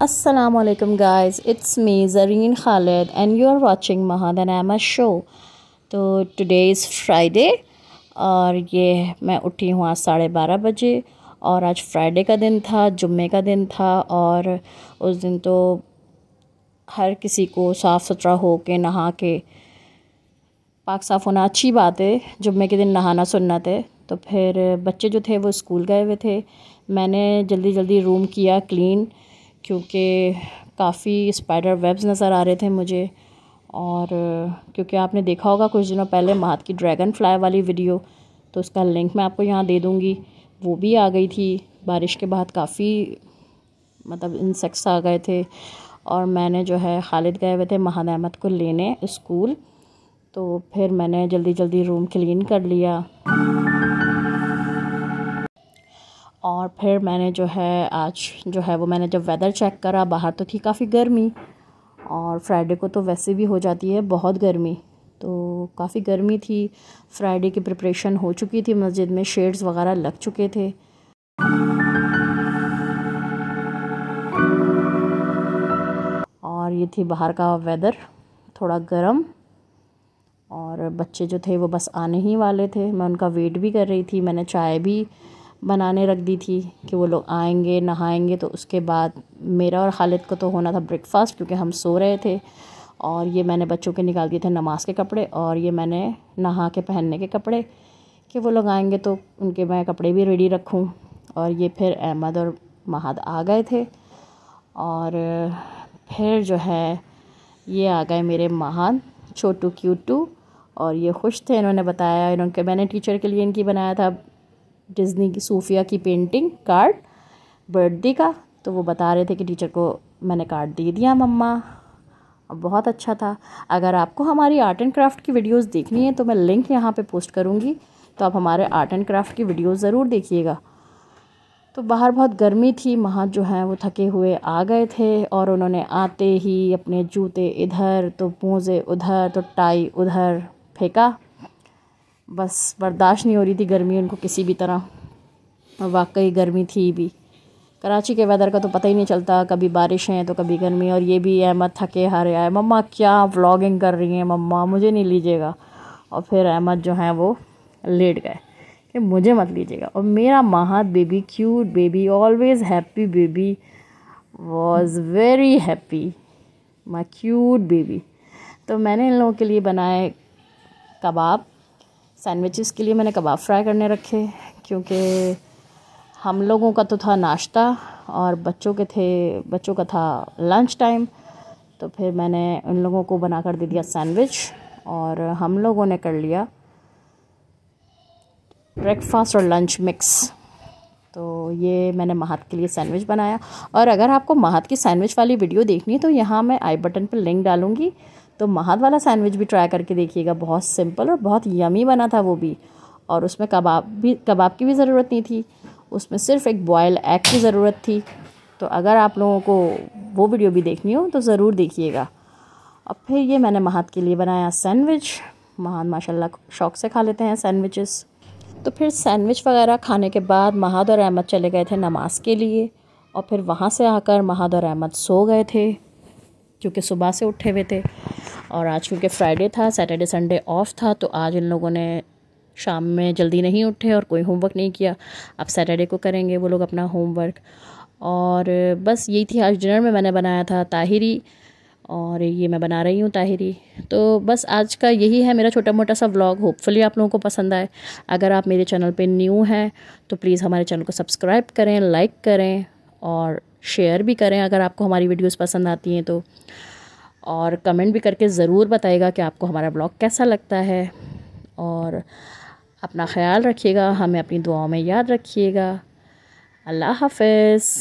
असलकम guys it's me Zareen Khalid and you are watching Mahadan Ahmad show तो today is Friday और ये मैं उठी हूँ आज साढ़े बारह बजे और आज फ्राइडे का दिन था जुम्मे का दिन था और उस दिन तो हर किसी को साफ़ सुथरा हो के नहा के पाक साफ़ होना अच्छी बात है जुम्मे के दिन नहाना सुनना थे तो फिर बच्चे जो थे वो स्कूल गए हुए थे मैंने जल्दी जल्दी रूम किया क्लीन क्योंकि काफ़ी स्पाइडर वेब्स नज़र आ रहे थे मुझे और क्योंकि आपने देखा होगा कुछ दिनों पहले महात की ड्रैगन फ्लाई वाली वीडियो तो उसका लिंक मैं आपको यहाँ दे दूँगी वो भी आ गई थी बारिश के बाद काफ़ी मतलब इंसेक्ट्स आ गए थे और मैंने जो है खालिद गए हुए थे महान अहमद को लेने स्कूल तो फिर मैंने जल्दी जल्दी रूम क्लीन कर लिया और फिर मैंने जो है आज जो है वो मैंने जब वेदर चेक करा बाहर तो थी काफ़ी गर्मी और फ्राइडे को तो वैसे भी हो जाती है बहुत गर्मी तो काफ़ी गर्मी थी फ्राइडे की प्रिपरेशन हो चुकी थी मस्जिद में शेड्स वगैरह लग चुके थे और ये थी बाहर का वेदर थोड़ा गर्म और बच्चे जो थे वो बस आने ही वाले थे मैं उनका वेट भी कर रही थी मैंने चाय भी बनाने रख दी थी कि वो लोग आएंगे नहाएंगे तो उसके बाद मेरा और खालिद को तो होना था ब्रेकफास्ट क्योंकि हम सो रहे थे और ये मैंने बच्चों के निकाल दिए थे नमाज के कपड़े और ये मैंने नहा के पहनने के कपड़े कि वो लोग आएंगे तो उनके मैं कपड़े भी रेडी रखूँ और ये फिर अहमद और महद आ गए थे और फिर जो है ये आ गए मेरे महान छोटू क्यूटू और ये खुश थे इन्होंने बताया इन्होंने मैंने टीचर के लिए इनकी बनाया था डिज्नी की सूफिया की पेंटिंग कार्ड बर्थडे का तो वो बता रहे थे कि टीचर को मैंने कार्ड दे दिया मम्मा बहुत अच्छा था अगर आपको हमारी आर्ट एंड क्राफ्ट की वीडियोस देखनी है तो मैं लिंक यहाँ पे पोस्ट करूँगी तो आप हमारे आर्ट एंड क्राफ्ट की वीडियोस ज़रूर देखिएगा तो बाहर बहुत गर्मी थी वहाँ जो हैं वो थके हुए आ गए थे और उन्होंने आते ही अपने जूते इधर तो पोजे उधर तो टाई उधर फेंका बस बर्दाश्त नहीं हो रही थी गर्मी उनको किसी भी तरह वाकई गर्मी थी भी कराची के वेदर का तो पता ही नहीं चलता कभी बारिश है तो कभी गर्मी और ये भी अहमद थके हारे आए मम्मा क्या व्लॉगिंग कर रही हैं मम्मा मुझे नहीं लीजिएगा और फिर अहमद जो हैं वो लेट गए कि मुझे मत लीजिएगा और मेरा Maha baby cute baby always happy baby was very happy my cute baby तो मैंने इन लोगों के लिए बनाए कबाब सैंडविचेस के लिए मैंने कबाब फ्राई करने रखे क्योंकि हम लोगों का तो था नाश्ता और बच्चों के थे बच्चों का था लंच टाइम तो फिर मैंने उन लोगों को बना कर दे दिया सैंडविच और हम लोगों ने कर लिया ब्रेकफास्ट और लंच मिक्स तो ये मैंने महात के लिए सैंडविच बनाया और अगर आपको महात की सैंडविच वाली वीडियो देखनी है तो यहाँ मैं आई बटन पर लिंक डालूँगी तो महद वाला सैंडविच भी ट्राई करके देखिएगा बहुत सिंपल और बहुत यमी बना था वो भी और उसमें कबाब भी कबाब की भी ज़रूरत नहीं थी उसमें सिर्फ एक बॉयल एग की ज़रूरत थी तो अगर आप लोगों को वो वीडियो भी देखनी हो तो ज़रूर देखिएगा और फिर ये मैंने महाद के लिए बनाया सैंडविच महाद माशा शौक से खा लेते हैं सैंडविचेस तो फिर सैंडविच वगैरह खाने के बाद महाद और अहमद चले गए थे नमाज के लिए और फिर वहाँ से आकर महाद और अहमद सो गए थे क्योंकि सुबह से उठे हुए थे और आज क्योंकि फ्राइडे था सैटरडे संडे ऑफ था तो आज इन लोगों ने शाम में जल्दी नहीं उठे और कोई होमवर्क नहीं किया अब सैटरडे को करेंगे वो लोग अपना होमवर्क और बस यही थी आज डिनर में मैंने बनाया था ताहिरी और ये मैं बना रही हूँ ताहिरी तो बस आज का यही है मेरा छोटा मोटा सा व्लॉग होपफुली आप लोगों को पसंद आए अगर आप मेरे चैनल पे न्यू हैं तो प्लीज़ हमारे चैनल को सब्सक्राइब करें लाइक करें और शेयर भी करें अगर आपको हमारी वीडियोस पसंद आती हैं तो और कमेंट भी करके ज़रूर बताइएगा कि आपको हमारा ब्लॉग कैसा लगता है और अपना ख्याल रखिएगा हमें अपनी दुआओं में याद रखिएगा अल्लाह हाफिज़